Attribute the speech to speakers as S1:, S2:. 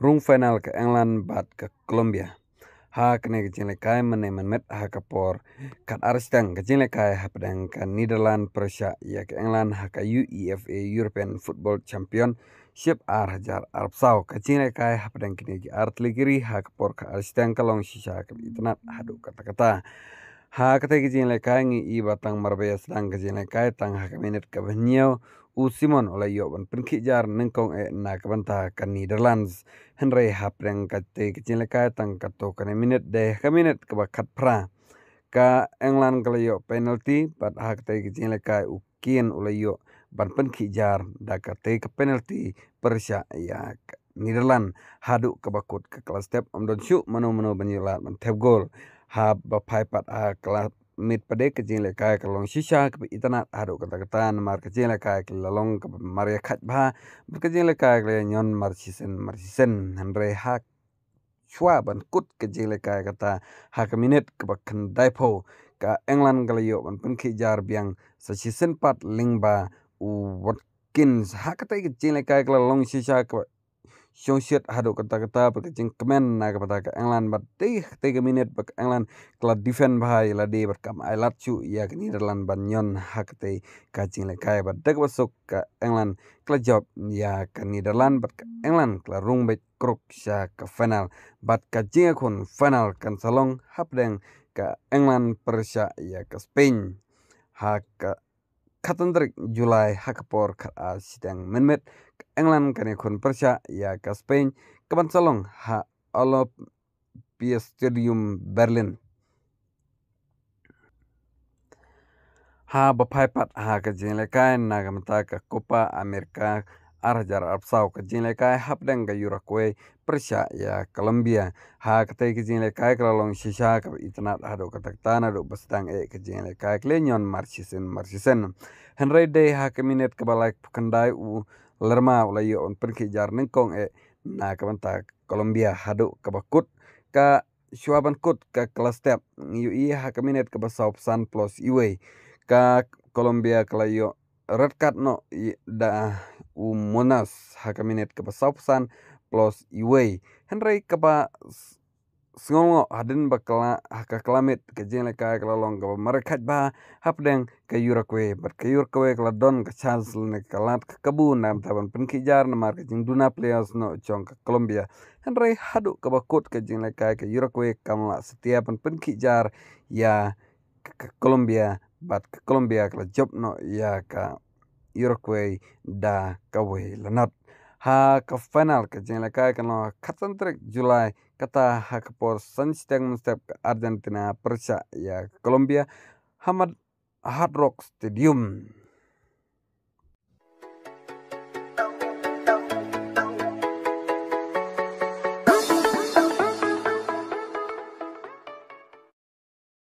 S1: rung final ke England bat ke Colombia ha kene ke jingle kai menemen met ha kat arstang ke jingle kai ha pedang ke Nederland Persia ya ke England ha ke UEFA European Football Champion Ship ar hajar arab sau ka kai ha pedang kini ke art ha ka por arstang ke long shisha ka hadu kata-kata hakte gijin le kaing iba tang marbaya slang gijin le kai tang ka kabhnio u simon ola ban penki jar nengkong e na kabanta kan Netherlands Henry hapreng katte gijin le kai tang kato kan minet de kaminit kabakat pra ka England yo penalty pat hakte gijin le kai kien ola yo ban penki jar da kate ka penalty Persia ya Nederland haduk kebakut ke kelas step om don syuk menu-menu banyu lat gol hab bapai pat a kelas mit pade kecil le kai kelong shisha ke itanat aro kata kata mar kecil le kai ke long ke maria khat bha kecil le kai le nyon mar shisen mar sisen hanre hak chua ban kut kecil le kai kata hak minit ke bakhan daipo ka england galayo ban pun kijar biang sa shisen pat ba u watkins hak tai kecil le kai ke long shisha ke siat hado kata kata pak kemen na kata ke england bat teh teh minit pak england kla defend bahai la de bat kam i lat ya ke nirland ban nyon hak te kacing lekai le kai bat dek besok ke england kla job ya ke nirland bat ke england kla rung bet kruk sya ke final bat kacing akun final kan salong hap deng ke england persya ya ke spain hak ke katandrik Julai hakapor kha sidang menmet England kane kon Persia ya ka Spain kapan salong ha alop PS Stadium Berlin ha bapai pat ha ka jengle kai nagamta ka Copa Amerika arjar apsau ka jingle kai hapdang ga yura kwe persia ya Colombia ha ka ke ka jingle kai ka long shisha ka itna hado ka taktana do bestang e ka jingle kai kle nyon marchisen marchisen henry day ha keminet minet ka balak u lerma ulai yo on perki jar nengkong e na ka banta Colombia hado ke bakut ka shuaban kut ka kelas step yu i ha keminet minet ka basau san plus iwe ka Colombia kala yo red card no da umonas hakaminet ke saupusan plus iwe henry pa Sengongo hadin bakala haka kelamit ke jengle ka ke ka marakat ba hapdeng ke yurakwe bat ke yurakwe kala don ka ne kalat ke kabu nam taban penkijar jar na mar dunap leos duna no chong ka colombia henry haduk ya ke bakut ke jengle ka ka yurakwe kamla setiap penki ya ke colombia bat ke colombia kala job no ya ka Uruguay da kawe lanat ha ka final ka jeng laka ka no ka tantrik Julai kata ha ka por san steng step Argentina persa ya Colombia Hamad Hard Rock Stadium